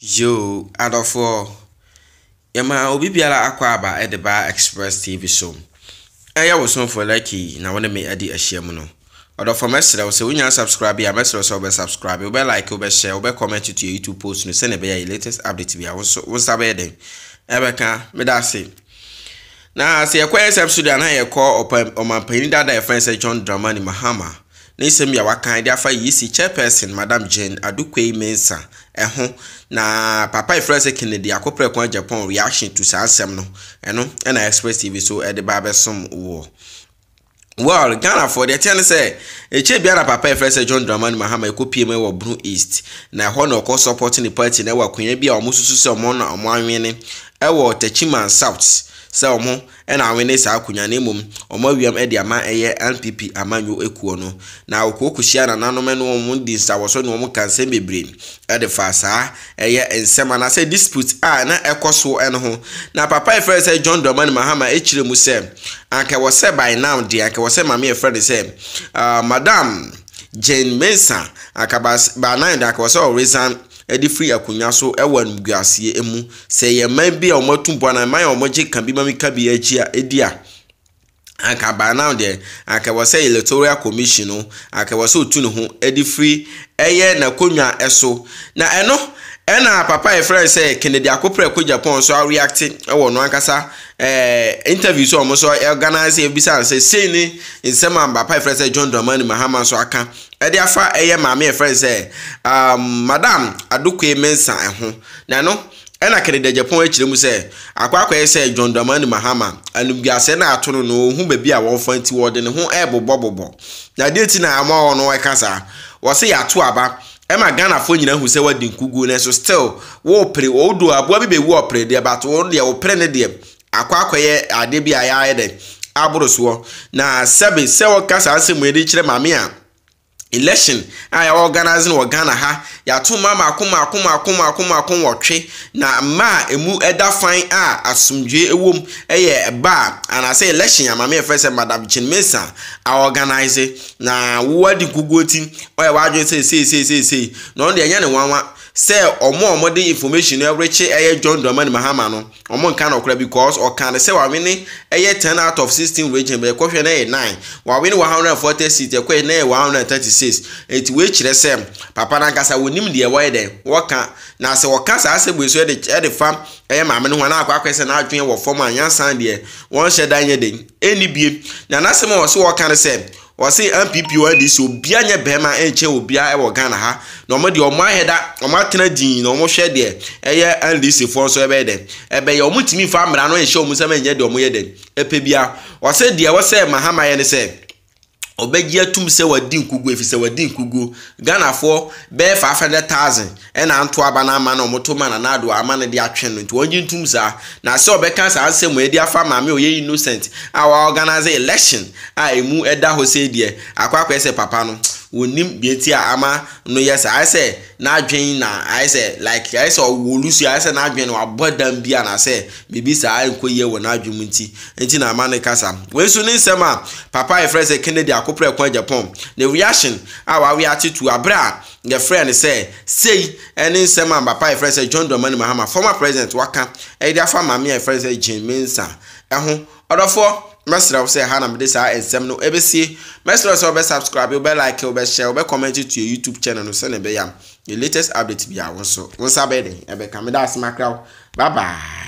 yo adɔfoɔ yɛma obi biara akɔ aba ɛde ba express tv so ɛyɛ wo somfoɔ lucky na wo ne me adi ahyia mu no ɔdɔfo mɛsrɛ wo sɛ wonya subscribe a mɛsrɛ sɛ wobɛsubscribe wobɛlike wobɛhyɛ wobɛcomment to yɛ youtube post no sɛne ɛbɛyɛ latest update bi a wo nsa bɛyɛ dɛn ɛbɛka meda ase na sɛ yɛkɔ ɛsɛp studio a na yɛkɔ ɔmampanin dada yɛfrɛ sɛ john dramani mahama n'isɛm ya waka de afa yi yisi chairperson madam jane adukwei mensa ɛho na papa efra sɛ kennedy akɔpere kwan japan reaction to saa asɛm no ɛno ɛna express tv so ɛde ba abɛsom wɔ well ghanafoɔ deɛ teɛ ne sɛ ɛkyɛ bia na papa ɛfrɛ sɛ john dramani mahama ɛkɔpie mu wɔ bruno east na ɛhɔ na ɔkɔ support ne party na ɛwɔ akonnwa bi a ɔmo susu sɛ ɔmo na ɔmo anwene ɛwɔ tachiman south sɛ ɔmo ɛna awe ne saa akonnwa no mmom ɔmo awiam ɛde ama ɛyɛ npp amanyo ekuo no na okooko hyia nananom ne wɔn di nsawɔsɔ ne wɔn ka nsɛm bebree ɛde fa saa ɛyɛ nsɛm anaasɛ dispute a na ɛkɔ so ɛno ho na papa yɛ fɛ sɛ john dramani mahama ekyire mu sɛ anka wɔ sɛ by now deɛ anka wɔ sɛ maame yɛ fɛ de sɛ ah, madam jane mensa anka ba nan de anka sɛ ɔresign. de firi akonnwa so wɔ animguaseɛ mu sɛ yɛ mman bi a wɔatu mpoa na mman a wɔgye ka bi mamika bi akyi a ɛdi a anka by deɛ anka sɛ electoral commission no anka wɔ sɛ otu ne ho de firi ɛyɛ n'akonnwa so na ɛno ɛna papa yɛ frɛ sɛ kennedy akopere kɔ japan nso areact ɛwɔ no ankasa ɛɛ interview so a wɔn nso organize ebisa sɛ sei ne nsɛm a papa yɛ frɛ sɛ john dramani mahama nso aka ɛde afa ɛyɛ maame yɛfrɛ sɛ um, madam adokwe mensa ɛho na no ɛna kededegyepɔn na mu sɛ sɛ mahama na ato no no ohu baabi a wɔfa nti wɔde ne ho ɛrebobɔbobɔ na adeɛ ti na ama wɔn no ɛka e saa wɔse yɛato aba ɛma nyinaa hu sɛ nkugu so still wɔɔpere aboa bi bɛwu ɔpere deɛ but wɔn deɛ ne deɛ adeɛ bi a yɛayɛ dɛ aboro soɔ na sɛ wɔka saa nsɛm kyerɛ maame election a ya organizing wɔ ghana ha yɛato ma mako wɔtwe na mmaa a emu ɛda fan a asomdwe ɛwɔ mu ɛyɛ na anaasɛ election amame yɛfɛ sɛ madam jane a organize na wɔde guguo ti ɔyɛ wadwe sɛ seesei na ɔno deɛ ɛnyɛ ne nwanwa se ɔmo a ɔmo de information ɛrekye ɛyɛ john dramani mahama no ọmụ nka na ɔkora because ɔka no sɛ ten out of sixteen region bɛyɛ kɔhwɛ na ɛyɛ nine wawe one hundred and forty six na ɛyɛ one hundred and thirty six eti wei kyerɛ sɛ papa na sɛ wɔka sa so ɛde fa ɛyɛ maame na ho anaa a na wɔsi npp wɔn de sɛ obiara nyɛ bɛrima nkyɛ obiara wɔ ghana ha na wɔn deɛ wɔn ayɛ da wɔn atena dinn na wɔn hwɛ deɛ ɛyɛ ndcfoɔ nso ɛbɛyɛ dɛ ɛbɛyɛ wɔn tumi fa mmara no nhyɛ wɔn nsɛm ɛnyɛ deɛ wɔn yɛ dɛ ɛpɛ bia wɔsi deɛ wɔsɛ mahama yɛ ne sɛ ɔbɛgye atum sɛ wadi nkuguo efi sɛ wadi nkuguo ghanafoɔ bɛyɛ five hundred ɛna e aba n'ama na ɔmo to ma nana do ama ne de atwe no nti ntum saa na sɛ ɔbɛka saa asɛm a yɛde afa maame oyɛ innocent a wɔorganize election a emu ɛda hɔ sɛ deɛ akɔ akɔ ɛsɛ papa no. wɔnim deɛ ti a ama no yɛ sɛ ayɛ sɛ n'adwen na ayɛ sɛ like ayɛ sɛ ɔwɔ olusu ayɛ sɛ n'adwen na wabɔ dan bi a n'asɛ biribi saa nkɔ yie wɔ n'adwen mu nti nti na ama ne kasa a papa a yɛfrɛ sɛ kennedy japan ne reaction a wawe ate abere a yɛfrɛ no sɛ sei a papa a yɛfrɛ john domani mahama former president waka afa maame a yɛfrɛ mɛsrɛ wo sɛ ɛha na mede saa nsɛm no ɛbɛsie mɛsrɛ sɛ wobɛ subscribe wobɛ like wobɛhyɛ wobɛ comment to your youtube channel no sɛne ɛbɛyam the latest update bia wo nso wo nsa bɛden ɛbɛka meda ase makra wo bye bye